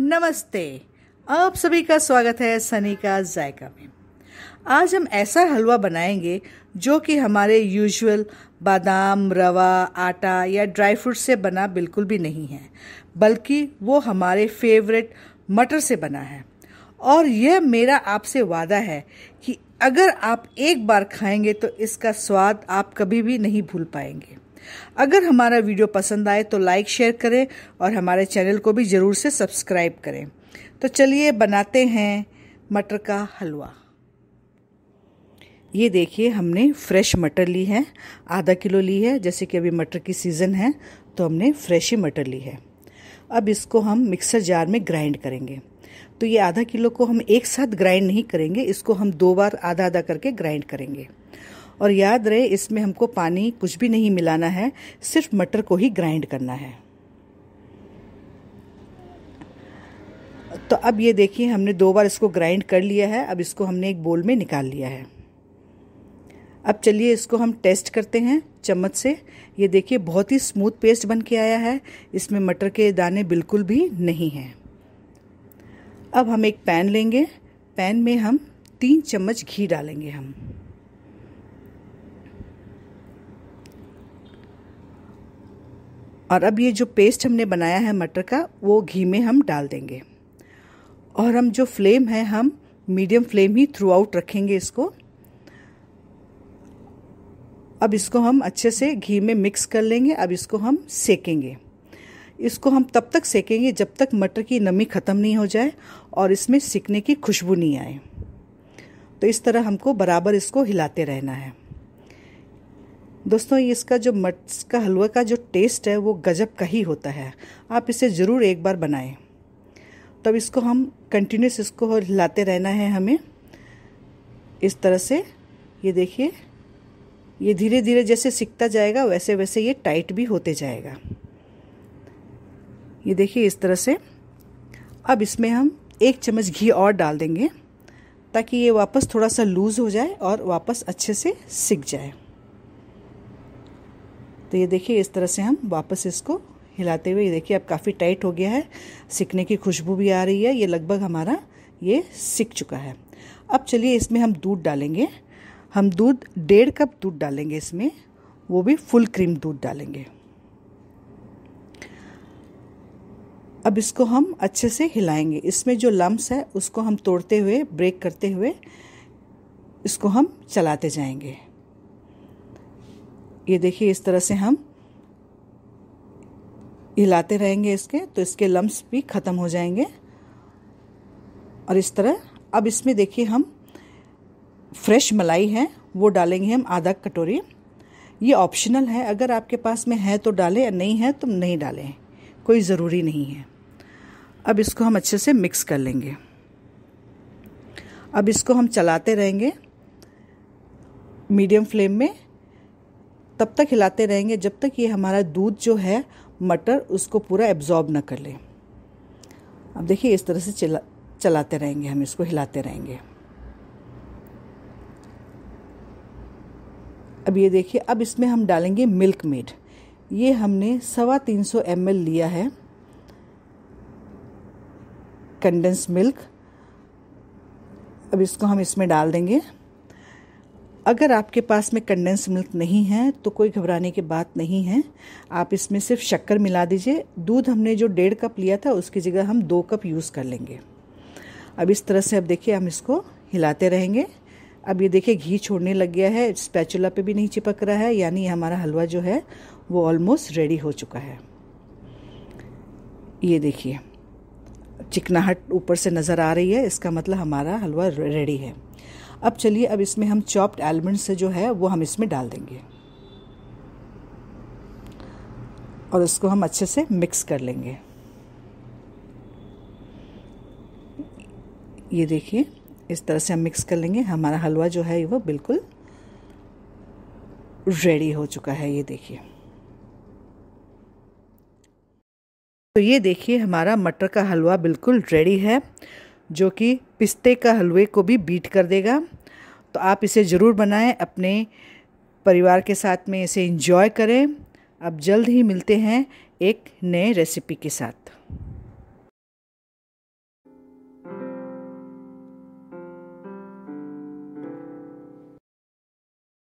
नमस्ते आप सभी का स्वागत है सनी का जायका में आज हम ऐसा हलवा बनाएंगे जो कि हमारे यूजुअल बादाम रवा आटा या ड्राई फ्रूट से बना बिल्कुल भी नहीं है बल्कि वो हमारे फेवरेट मटर से बना है और यह मेरा आपसे वादा है कि अगर आप एक बार खाएंगे तो इसका स्वाद आप कभी भी नहीं भूल पाएंगे अगर हमारा वीडियो पसंद आए तो लाइक शेयर करें और हमारे चैनल को भी ज़रूर से सब्सक्राइब करें तो चलिए बनाते हैं मटर का हलवा ये देखिए हमने फ्रेश मटर ली है आधा किलो ली है जैसे कि अभी मटर की सीज़न है तो हमने फ्रेश ही मटर ली है अब इसको हम मिक्सर जार में ग्राइंड करेंगे तो ये आधा किलो को हम एक साथ ग्राइंड नहीं करेंगे इसको हम दो बार आधा आधा करके ग्राइंड करेंगे और याद रहे इसमें हमको पानी कुछ भी नहीं मिलाना है सिर्फ मटर को ही ग्राइंड करना है तो अब ये देखिए हमने दो बार इसको ग्राइंड कर लिया है अब इसको हमने एक बोल में निकाल लिया है अब चलिए इसको हम टेस्ट करते हैं चम्मच से ये देखिए बहुत ही स्मूथ पेस्ट बन के आया है इसमें मटर के दाने बिल्कुल भी नहीं हैं अब हम एक पैन लेंगे पैन में हम तीन चम्मच घी डालेंगे हम और अब ये जो पेस्ट हमने बनाया है मटर का वो घी में हम डाल देंगे और हम जो फ्लेम है हम मीडियम फ्लेम ही थ्रू आउट रखेंगे इसको अब इसको हम अच्छे से घी में मिक्स कर लेंगे अब इसको हम सेकेंगे इसको हम तब तक सेकेंगे जब तक मटर की नमी ख़त्म नहीं हो जाए और इसमें सिकने की खुशबू नहीं आए तो इस तरह हमको बराबर इसको हिलाते रहना है दोस्तों इसका जो मट्स का हलवा का जो टेस्ट है वो गजब का ही होता है आप इसे ज़रूर एक बार बनाएं तब इसको हम कंटिन्यूस इसको हिलाते रहना है हमें इस तरह से ये देखिए ये धीरे धीरे जैसे सीखता जाएगा वैसे वैसे ये टाइट भी होते जाएगा ये देखिए इस तरह से अब इसमें हम एक चम्मच घी और डाल देंगे ताकि ये वापस थोड़ा सा लूज़ हो जाए और वापस अच्छे से सीख जाए तो ये देखिए इस तरह से हम वापस इसको हिलाते हुए ये देखिए अब काफ़ी टाइट हो गया है सिकने की खुशबू भी आ रही है ये लगभग हमारा ये सिक चुका है अब चलिए इसमें हम दूध डालेंगे हम दूध डेढ़ कप दूध डालेंगे इसमें वो भी फुल क्रीम दूध डालेंगे अब इसको हम अच्छे से हिलाएंगे इसमें जो लम्स है उसको हम तोड़ते हुए ब्रेक करते हुए इसको हम चलाते जाएंगे ये देखिए इस तरह से हम हिलाते रहेंगे इसके तो इसके लम्ब्स भी ख़त्म हो जाएंगे और इस तरह अब इसमें देखिए हम फ्रेश मलाई है वो डालेंगे हम आधा कटोरी ये ऑप्शनल है अगर आपके पास में है तो डालें या नहीं है तो नहीं डालें कोई ज़रूरी नहीं है अब इसको हम अच्छे से मिक्स कर लेंगे अब इसको हम चलाते रहेंगे मीडियम फ्लेम में तब तक हिलाते रहेंगे जब तक ये हमारा दूध जो है मटर उसको पूरा एब्जॉर्ब ना कर ले अब देखिए इस तरह से चला चलाते रहेंगे हम इसको हिलाते रहेंगे अब ये देखिए अब इसमें हम डालेंगे मिल्क मेड ये हमने सवा तीन सौ एम लिया है कंडेंस मिल्क अब इसको हम इसमें डाल देंगे अगर आपके पास में कंडेंस मिल्क नहीं है तो कोई घबराने की बात नहीं है आप इसमें सिर्फ शक्कर मिला दीजिए दूध हमने जो डेढ़ कप लिया था उसकी जगह हम दो कप यूज़ कर लेंगे अब इस तरह से अब देखिए हम इसको हिलाते रहेंगे अब ये देखिए घी छोड़ने लग गया है स्पैचुला पे भी नहीं चिपक रहा है यानी हमारा हलवा जो है वो ऑलमोस्ट रेडी हो चुका है ये देखिए चिकनाहट ऊपर से नज़र आ रही है इसका मतलब हमारा हलवा रेडी है अब चलिए अब इसमें हम चॉप्ड आलमंड से जो है वो हम इसमें डाल देंगे और इसको हम अच्छे से मिक्स कर लेंगे ये देखिए इस तरह से हम मिक्स कर लेंगे हमारा हलवा जो है वो बिल्कुल रेडी हो चुका है ये देखिए तो ये देखिए हमारा मटर का हलवा बिल्कुल रेडी है जो कि पिस्ते का हलवे को भी बीट कर देगा तो आप इसे ज़रूर बनाएं अपने परिवार के साथ में इसे इंजॉय करें अब जल्द ही मिलते हैं एक नए रेसिपी के साथ